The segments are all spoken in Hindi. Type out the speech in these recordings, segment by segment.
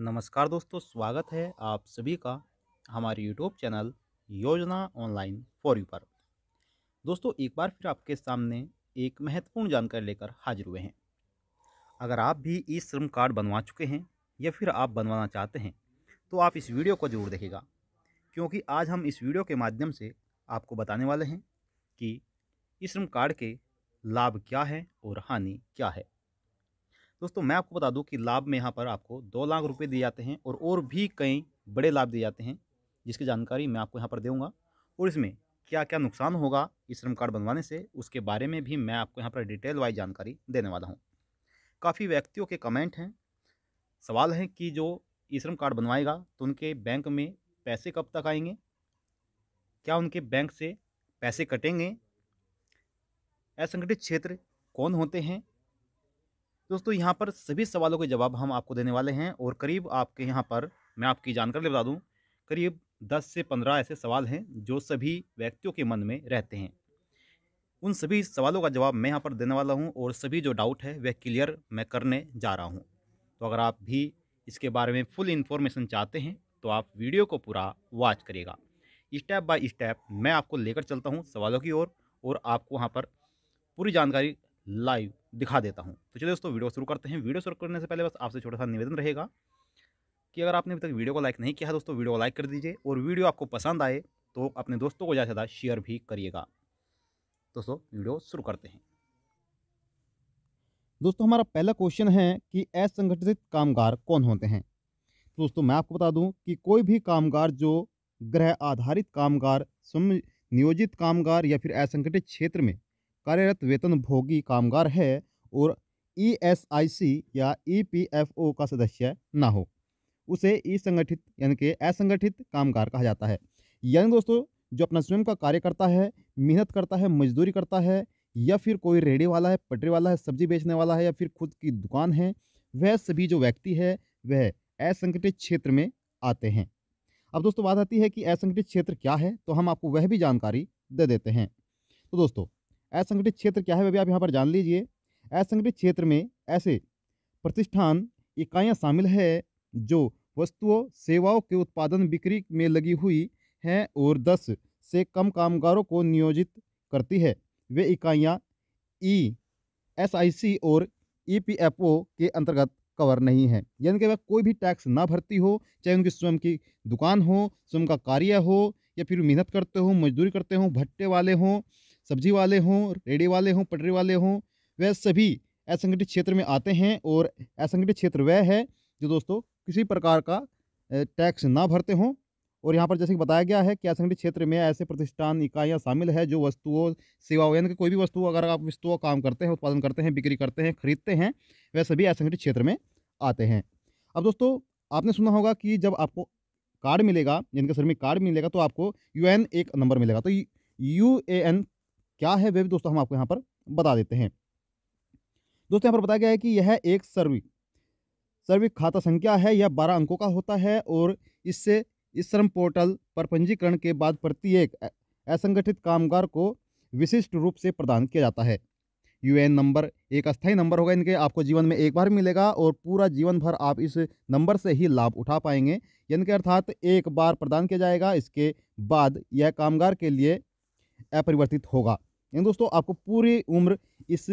नमस्कार दोस्तों स्वागत है आप सभी का हमारे YouTube channel Yojana online for you पर दोस्तों एक बार फिर आपके सामने एक महत्वपूर्ण जानकारी लेकर हाजिर हुए हैं अगर आप भी ई श्रम कार्ड बनवा चुके हैं या फिर आप बनवाना चाहते हैं तो आप इस वीडियो को जरूर देखेगा क्योंकि आज हम इस वीडियो के माध्यम से आपको बताने वाले हैं कि ई श्रम कार्ड के लाभ क्या है और हानि क्या है दोस्तों मैं आपको बता दूं कि लाभ में यहाँ पर आपको दो लाख रुपये दिए जाते हैं और और भी कई बड़े लाभ दिए जाते हैं जिसकी जानकारी मैं आपको यहाँ पर दूँगा और इसमें क्या क्या नुकसान होगा इस श्रम कार्ड बनवाने से उसके बारे में भी मैं आपको यहाँ पर डिटेल वाइज जानकारी देने वाला हूँ काफ़ी व्यक्तियों के कमेंट हैं सवाल हैं कि जो ई श्रम कार्ड बनवाएगा तो उनके बैंक में पैसे कब तक आएंगे क्या उनके बैंक से पैसे कटेंगे असंगठित क्षेत्र कौन होते हैं दोस्तों यहाँ पर सभी सवालों के जवाब हम आपको देने वाले हैं और करीब आपके यहाँ पर मैं आपकी जानकारी बता दूँ करीब दस से पंद्रह ऐसे सवाल हैं जो सभी व्यक्तियों के मन में रहते हैं उन सभी सवालों का जवाब मैं यहाँ पर देने वाला हूँ और सभी जो डाउट है वह क्लियर मैं करने जा रहा हूँ तो अगर आप भी इसके बारे में फुल इन्फॉर्मेशन चाहते हैं तो आप वीडियो को पूरा वॉच करिएगा स्टेप बाय स्टेप मैं आपको लेकर चलता हूँ सवालों की ओर और, और आपको वहाँ पर पूरी जानकारी लाइव दिखा देता हूँ तो चलिए दोस्तों वीडियो शुरू करते हैं वीडियो शुरू करने से पहले बस आपसे छोटा सा निवेदन रहेगा कि अगर आपने अभी तक वीडियो को लाइक नहीं किया है दोस्तों वीडियो को लाइक कर दीजिए और वीडियो आपको पसंद आए तो अपने दोस्तों को ज़्यादा से शेयर भी करिएगा दोस्तों वीडियो शुरू करते हैं दोस्तों हमारा पहला क्वेश्चन है कि असंगठित कामगार कौन होते हैं तो दोस्तों मैं आपको बता दूं कि कोई भी कामगार जो ग्रह आधारित कामगार स्वयं नियोजित कामगार या फिर असंगठित क्षेत्र में कार्यरत वेतनभोगी कामगार है और ईएसआईसी e या ईपीएफओ e का सदस्य ना हो उसे ई संगठित यानी कि असंगठित कामगार कहा जाता है यानी दोस्तों जो अपना स्वयं का कार्य करता है मेहनत करता है मजदूरी करता है या फिर कोई रेहड़ी वाला है पटरी वाला है सब्जी बेचने वाला है या फिर खुद की दुकान है वह सभी जो व्यक्ति है वह असंगठित क्षेत्र में आते हैं अब दोस्तों बात आती है कि असंगठित क्षेत्र क्या है तो हम आपको वह भी जानकारी दे देते हैं तो दोस्तों असंगठित क्षेत्र क्या है वह भी आप यहाँ पर जान लीजिए असंगठित क्षेत्र में ऐसे प्रतिष्ठान इकाइयाँ शामिल है जो वस्तुओं सेवाओं के उत्पादन बिक्री में लगी हुई हैं और दस से कम कामगारों को नियोजित करती है वे इकाइयाँ ई एस आई सी और ई पी एफ ओ के अंतर्गत कवर नहीं है यानी कि वह कोई भी टैक्स ना भरती हो चाहे उनकी स्वयं की दुकान हो स्वयं का कार्य हो या फिर मेहनत करते हो मजदूरी करते हों भट्टे वाले हों सब्जी वाले हों रेडी वाले हों पटरी वाले हों वह सभी असंगठित क्षेत्र में आते हैं और असंगठित क्षेत्र वह है जो दोस्तों किसी प्रकार का टैक्स ना भरते हों और यहाँ पर जैसे कि बताया गया है कि असंगठित क्षेत्र में ऐसे प्रतिष्ठान इकाइयाँ शामिल है जो वस्तुओं सेवाओं यानी कि कोई भी वस्तु अगर आप वस्तुओं काम करते हैं उत्पादन करते हैं बिक्री करते हैं खरीदते हैं वह सभी असंगठित क्षेत्र में आते हैं अब दोस्तों आपने सुना होगा कि जब आपको कार्ड मिलेगा जिनका श्रमिक कार्ड मिलेगा तो आपको यू एक नंबर मिलेगा तो यू ए एन क्या है वे भी दोस्तों हम आपको यहाँ पर बता देते हैं दोस्तों यहाँ पर बताया गया है कि यह एक सर्विक सर्विक खाता संख्या है यह बारह अंकों का होता है और इससे इस श्रम पोर्टल पर पंजीकरण के बाद प्रत्येक असंगठित कामगार को विशिष्ट रूप से प्रदान किया जाता है यूएएन नंबर एक अस्थायी नंबर होगा इनके आपको जीवन में एक बार मिलेगा और पूरा जीवन भर आप इस नंबर से ही लाभ उठा पाएंगे यानी कि अर्थात एक बार प्रदान किया जाएगा इसके बाद यह कामगार के लिए अपरिवर्तित होगा यानी दोस्तों आपको पूरी उम्र इस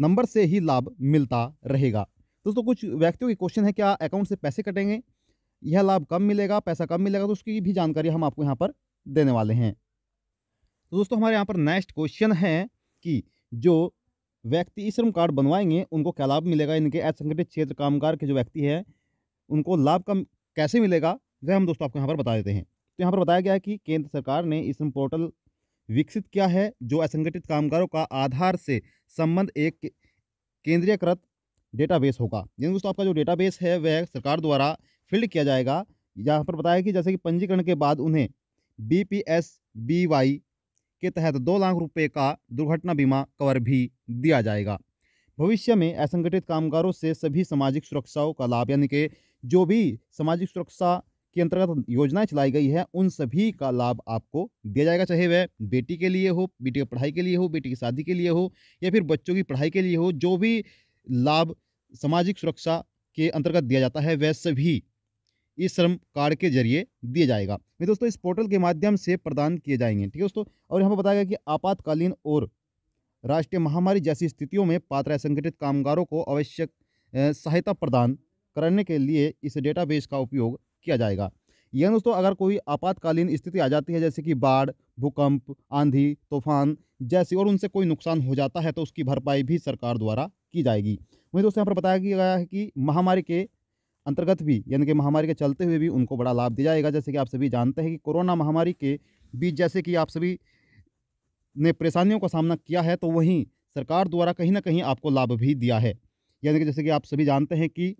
नंबर से ही लाभ मिलता रहेगा दोस्तों कुछ व्यक्तियों के क्वेश्चन है क्या अकाउंट से पैसे कटेंगे यह लाभ कम मिलेगा पैसा कम मिलेगा तो उसकी भी जानकारी हम आपको यहाँ पर देने वाले हैं तो दोस्तों हमारे यहाँ पर नेक्स्ट क्वेश्चन है कि जो व्यक्ति ई श्रम कार्ड बनवाएंगे उनको क्या लाभ मिलेगा इनके असंगठित क्षेत्र कामगार के जो व्यक्ति हैं उनको लाभ कम कैसे मिलेगा वह हम दोस्तों आपको यहाँ पर बता देते हैं तो यहाँ पर बताया गया है कि केंद्र सरकार ने ई श्रम पोर्टल विकसित किया है जो असंगठित कामगारों का आधार से संबंध एक केंद्रीयकृत डेटाबेस होगा यानी दोस्तों आपका जो डेटाबेस है वह सरकार द्वारा फिल्ड किया जाएगा यहाँ पर बताया कि जैसे कि पंजीकरण के बाद उन्हें B P S B Y के तहत दो लाख रुपये का दुर्घटना बीमा कवर भी दिया जाएगा भविष्य में असंगठित कामगारों से सभी सामाजिक सुरक्षाओं का लाभ यानी कि जो भी सामाजिक सुरक्षा के अंतर्गत योजनाएं चलाई गई है उन सभी का लाभ आपको दिया जाएगा चाहे वह बेटी के लिए हो बेटी की पढ़ाई के लिए हो बेटी की शादी के लिए हो या फिर बच्चों की पढ़ाई के लिए हो जो भी लाभ सामाजिक सुरक्षा के अंतर्गत दिया जाता है वह सभी इस श्रम कार्ड के जरिए दिया जाएगा मैं दोस्तों इस पोर्टल के माध्यम से प्रदान किए जाएंगे ठीक है दोस्तों और यहाँ पर बताया गया कि आपातकालीन और राष्ट्रीय महामारी जैसी स्थितियों में पात्र असंगठित कामगारों को आवश्यक सहायता प्रदान करने के लिए इस डेटाबेस का उपयोग किया जाएगा यानी दोस्तों अगर कोई आपातकालीन स्थिति आ जाती है जैसे कि बाढ़ भूकंप आंधी तूफान जैसी और उनसे कोई नुकसान हो जाता है तो उसकी भरपाई भी सरकार द्वारा की जाएगी वहीं दोस्तों यहाँ पर बताया गया है कि महामारी के अंतर्गत भी यानी कि महामारी के चलते हुए भी उनको बड़ा लाभ दिया जाएगा जैसे कि आप सभी जानते हैं कि कोरोना महामारी के बीच जैसे कि आप सभी ने परेशानियों का सामना किया है तो वहीं सरकार द्वारा कहीं ना कहीं आपको लाभ भी दिया है यानी कि जैसे कि आप सभी जानते हैं कि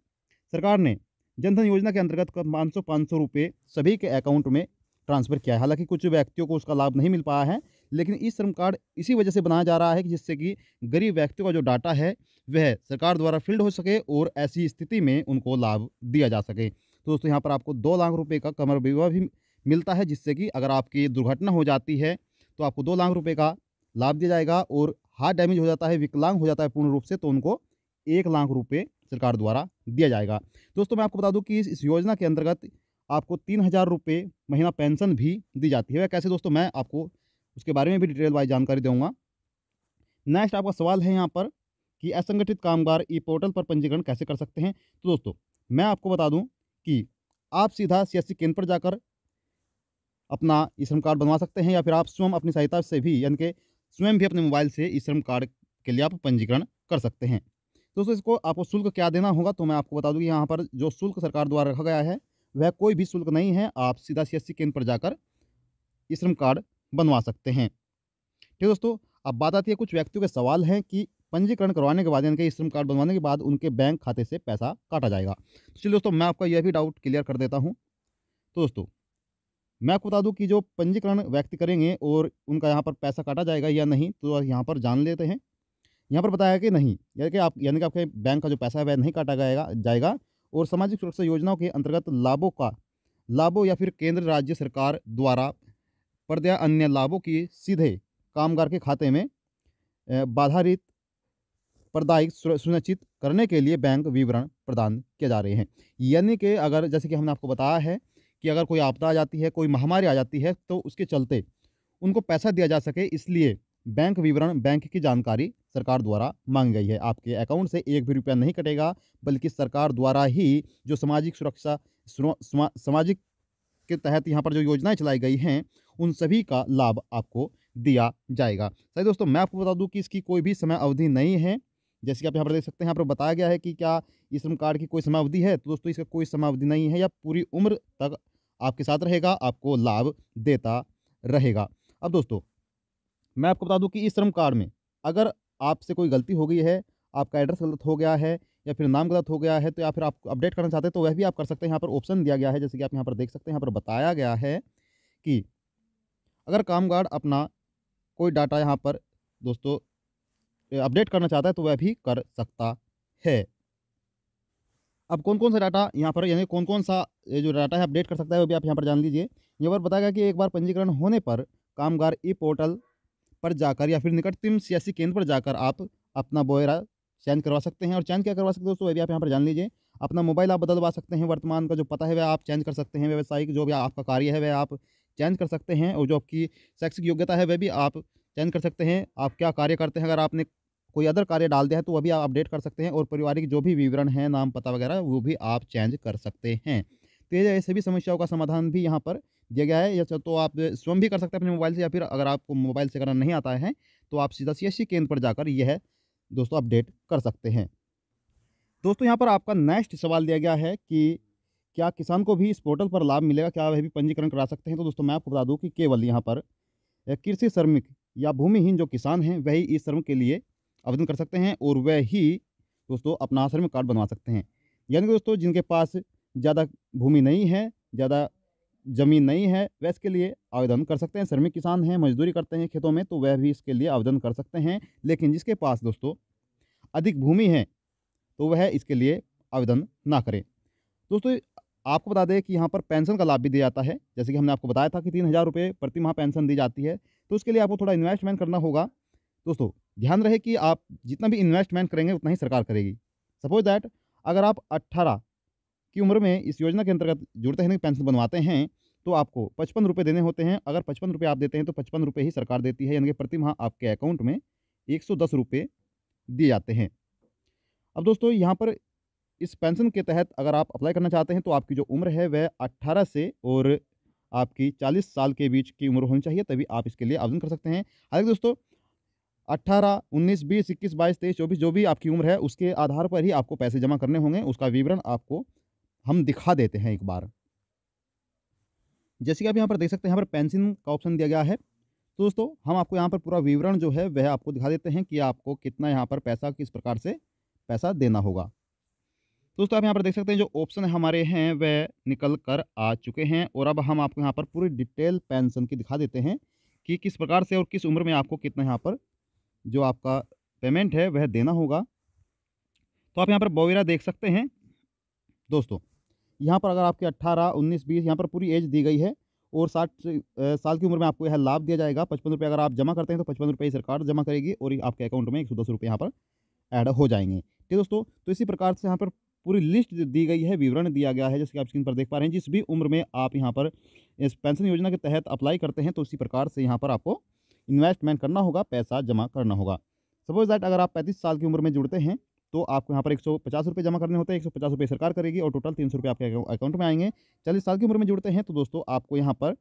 सरकार ने जनधन योजना के अंतर्गत पाँच सौ पाँच सौ रुपये सभी के अकाउंट में ट्रांसफ़र किया है हालांकि कुछ व्यक्तियों को उसका लाभ नहीं मिल पाया है लेकिन इस श्रम कार्ड इसी वजह से बनाया जा रहा है कि जिससे कि गरीब व्यक्तियों का जो डाटा है वह सरकार द्वारा फिल्ड हो सके और ऐसी स्थिति में उनको लाभ दिया जा सके तो दोस्तों यहाँ पर आपको दो लाख रुपये का कमर बीमा भी मिलता है जिससे कि अगर आपकी दुर्घटना हो जाती है तो आपको दो लाख रुपये का लाभ दिया जाएगा और हार्ट डैमेज हो जाता है विकलांग हो जाता है पूर्ण रूप से तो उनको एक लाख रुपये सरकार द्वारा दिया जाएगा दोस्तों मैं आपको बता दूं कि इस, इस योजना के अंतर्गत आपको तीन हज़ार रुपये महीना पेंशन भी दी जाती है वह कैसे दोस्तों मैं आपको उसके बारे में भी डिटेल वाइज जानकारी दूँगा नेक्स्ट आपका सवाल है यहाँ पर कि असंगठित कामगार ई पोर्टल पर पंजीकरण कैसे कर सकते हैं तो दोस्तों मैं आपको बता दूँ कि आप सीधा सियासी केंद्र पर जाकर अपना ई श्रम कार्ड बनवा सकते हैं या फिर आप स्वयं अपनी सहायता से भी यानी कि स्वयं भी अपने मोबाइल से ई श्रम कार्ड के लिए आप पंजीकरण कर सकते हैं दोस्तों इसको आपको शुल्क क्या देना होगा तो मैं आपको बता दूँ कि यहाँ पर जो शुल्क सरकार द्वारा रखा गया है वह कोई भी शुल्क नहीं है आप सीधा सी केंद्र पर जाकर ई श्रम कार्ड बनवा सकते हैं ठीक दोस्तों अब बात आती है कुछ व्यक्तियों के सवाल हैं कि पंजीकरण करवाने के बाद यानी कि श्रम कार्ड बनवाने के बाद उनके बैंक खाते से पैसा काटा जाएगा तो चलिए दोस्तों मैं आपका यह भी डाउट क्लियर कर देता हूँ तो दोस्तों मैं आपको बता दूं कि जो पंजीकरण व्यक्ति करेंगे और उनका यहाँ पर पैसा काटा जाएगा या नहीं तो यहाँ पर जान लेते हैं यहाँ पर बताया कि नहीं यानी कि आप यानी कि आपके बैंक का जो पैसा है वह नहीं काटा जाएगा जाएगा और सामाजिक सुरक्षा योजनाओं के अंतर्गत लाभों का लाभों या फिर केंद्र राज्य सरकार द्वारा पर्दया अन्य लाभों की सीधे कामगार के खाते में बाधारित प्रदायिक सुनिश्चित करने के लिए बैंक विवरण प्रदान किए जा रहे हैं यानी कि अगर जैसे कि हमने आपको बताया है कि अगर कोई आपदा आ जाती है कोई महामारी आ जाती है तो उसके चलते उनको पैसा दिया जा सके इसलिए बैंक विवरण बैंक की जानकारी सरकार द्वारा मांगी गई है आपके अकाउंट से एक भी रुपया नहीं कटेगा बल्कि सरकार द्वारा ही जो सामाजिक सुरक्षा सामाजिक के तहत यहाँ पर जो योजनाएं चलाई गई हैं उन सभी का लाभ आपको दिया जाएगा सही दोस्तों मैं आपको बता दूं कि इसकी कोई भी समय अवधि नहीं है जैसे कि आप यहाँ पर देख सकते हैं यहाँ पर बताया गया है कि क्या ई श्रम कार्ड की कोई समय अवधि है तो दोस्तों इसका कोई समय अवधि नहीं है या पूरी उम्र तक आपके साथ रहेगा आपको लाभ देता रहेगा अब दोस्तों मैं आपको बता दूं कि इस श्रम कार्ड में अगर आपसे कोई गलती हो गई है आपका एड्रेस गलत हो गया है या फिर नाम गलत हो गया है तो या फिर आप अपडेट करना चाहते हैं तो वह भी आप कर सकते हैं यहाँ पर ऑप्शन दिया गया है जैसे कि आप यहाँ पर देख सकते हैं यहाँ पर बताया गया है कि अगर कामगार अपना कोई डाटा यहाँ पर दोस्तों अपडेट करना चाहता है तो वह भी कर सकता है अब कौन कौन सा डाटा यहाँ पर यानी कौन कौन सा जो डाटा है अपडेट कर सकता है वो भी आप यहाँ पर जान लीजिए यहाँ पर बताया गया कि एक बार पंजीकरण होने पर कामगार ई पोर्टल पर जाकर या फिर निकटतम सियासी केंद्र पर जाकर आप अपना बोयरा चेंज करवा सकते हैं और चेंज क्या करवा सकते हैं दोस्तों यदि भी आप यहाँ पर जान लीजिए अपना मोबाइल आप बदलवा सकते हैं वर्तमान का जो पता है वह आप चेंज कर सकते हैं व्यावसायिक जो भी आपका कार्य है वह आप चेंज कर सकते हैं और जो आपकी शैक्षिक योग्यता है वह भी आप चेंज कर सकते हैं आप क्या कार्य करते हैं अगर आपने कोई अदर कार्य डाल दिया है तो वह भी आप अपडेट कर सकते हैं और पारिवारिक जो भी विवरण है नाम पता वगैरह वो भी आप चेंज कर सकते हैं तो ये सभी समस्याओं का समाधान भी यहाँ पर दिया गया है या तो, तो आप स्वयं भी कर सकते हैं अपने मोबाइल से या फिर अगर आपको मोबाइल से करना नहीं आता है तो आप सीधा सी केंद्र पर जाकर यह दोस्तों अपडेट कर सकते हैं दोस्तों यहाँ पर आपका नेक्स्ट सवाल दिया गया है कि क्या किसान को भी इस पोर्टल पर लाभ मिलेगा क्या वह भी पंजीकरण करा सकते हैं तो दोस्तों मैं आपको बता दूं कि केवल यहाँ पर कृषि श्रमिक या भूमिहीन जो किसान हैं वही इस श्रम के लिए आवेदन कर सकते हैं और वह ही दोस्तों अपना श्रम कार्ड बनवा सकते हैं यानी कि दोस्तों जिनके पास ज़्यादा भूमि नहीं है ज़्यादा ज़मीन नहीं है वह इसके लिए आवेदन कर सकते हैं श्रमिक किसान हैं मजदूरी करते हैं खेतों में तो वह भी इसके लिए आवेदन कर सकते हैं लेकिन जिसके पास दोस्तों अधिक भूमि है तो वह इसके लिए आवेदन ना करें दोस्तों आपको बता दें कि यहाँ पर पेंशन का लाभ भी दिया जाता है जैसे कि हमने आपको बताया था कि तीन हज़ार रुपये प्रति माह पेंशन दी जाती है तो उसके लिए आपको थोड़ा इन्वेस्टमेंट करना होगा दोस्तों ध्यान रहे कि आप जितना भी इन्वेस्टमेंट करेंगे उतना ही सरकार करेगी सपोज दैट अगर आप अट्ठारह की उम्र में इस योजना के अंतर्गत जुड़ते हैं पेंशन बनवाते हैं तो आपको पचपन रुपये देने होते हैं अगर पचपन रुपये आप देते हैं तो पचपन रुपये ही सरकार देती है यानी कि प्रतिमाह आपके अकाउंट में एक सौ दस रुपये दिए जाते हैं अब दोस्तों यहाँ पर इस पेंशन के तहत अगर आप अप्लाई करना चाहते हैं तो आपकी जो उम्र है वह अट्ठारह से और आपकी चालीस साल के बीच की उम्र होनी चाहिए तभी आप इसके लिए आवेदन कर सकते हैं हालांकि दोस्तों अट्ठारह उन्नीस बीस इक्कीस बाईस तेईस चौबीस जो भी आपकी उम्र है उसके आधार पर ही आपको पैसे जमा करने होंगे उसका विवरण आपको हम दिखा देते हैं एक बार जैसे कि आप यहाँ पर देख सकते हैं यहाँ पर पेंसिल का ऑप्शन दिया गया है तो दोस्तों हम आपको यहाँ पर पूरा विवरण जो है वह आपको दिखा देते हैं कि आपको कितना यहाँ पर पैसा किस प्रकार से पैसा देना होगा तो दोस्तों आप यहाँ पर देख सकते हैं जो ऑप्शन हमारे हैं वह निकल कर आ चुके हैं और अब हम आपको यहाँ पर पूरी डिटेल पेंशन की दिखा देते हैं कि किस प्रकार से और किस उम्र में आपको कितना यहाँ पर जो आपका पेमेंट है वह देना होगा तो आप यहाँ पर बोवेरा देख सकते हैं दोस्तों यहाँ पर अगर आपके अट्ठारह उन्नीस बीस यहाँ पर पूरी एज दी गई है और साठ साल की उम्र में आपको यह लाभ दिया जाएगा पचपन रुपये अगर आप जमा करते हैं तो पचपन रुपये सरकार जमा करेगी और आपके अकाउंट में एक सौ दस रुपये यहाँ पर ऐड हो जाएंगे ठीक है दोस्तों तो इसी प्रकार से यहाँ पर पूरी लिस्ट दी गई है विवरण दिया गया है जैसे कि आप स्क्रीन पर देख पा रहे हैं जिस भी उम्र में आप यहाँ पर इस पेंशन योजना के तहत अप्लाई करते हैं तो उसी प्रकार से यहाँ पर आपको इन्वेस्टमेंट करना होगा पैसा जमा करना होगा सपोज दैट अगर आप पैंतीस साल की उम्र में जुड़ते हैं तो आपको यहाँ पर एक सौ पचास रुपये जमा करने होते हैं एक सौ पचास रुपये सरकार करेगी और टोटल तीन सौ रुपये आपके अकाउंट में आएंगे चालीस साल की उम्र में जुड़ते हैं तो दोस्तों आपको यहाँ पर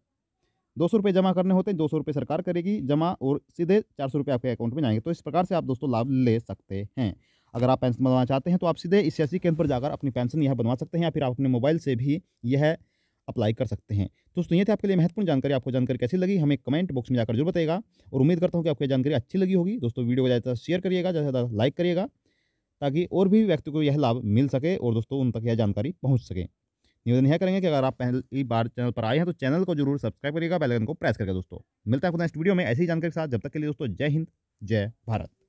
दो सौ रुपये जमा करने होते हैं दो सौ रुपये सरकार करेगी जमा और सीधे चार सौ रुपये आपके अकाउंट में जाएंगे तो इस प्रकार से आप दोस्तों लाभ ले सकते हैं अगर आप पेंशन बनवाना चाहते हैं तो आप सीधे इस सियासी केंद्र पर जाकर अपनी पेंशन यह बनवा सकते हैं या फिर आप अपने मोबाइल से भी यह अप्लाई कर सकते हैं तो दोस्तों ये थे आपके लिए महत्वपूर्ण जानकारी आपको जानकारी कैसी लगी हमें कमेंट बॉक्स में जाकर जरूर बताएगा और उम्मीद करता हूँ कि आपको जानकारी अच्छी लगी होगी दोस्तों वीडियो को ज़्यादा शेयर करिएगा ज़्यादा लाइक करिएगा ताकि और भी व्यक्ति को यह लाभ मिल सके और दोस्तों उन तक यह जानकारी पहुँच सके निवेदन यह करेंगे कि अगर आप पहली बार चैनल पर आए हैं तो चैनल को जरूर सब्सक्राइब करिएगा बेल आइकन को प्रेस करके दोस्तों मिलता है आपको नेक्स्ट वीडियो में ऐसी जानकारी के साथ जब तक के लिए दोस्तों जय हिंद जय भारत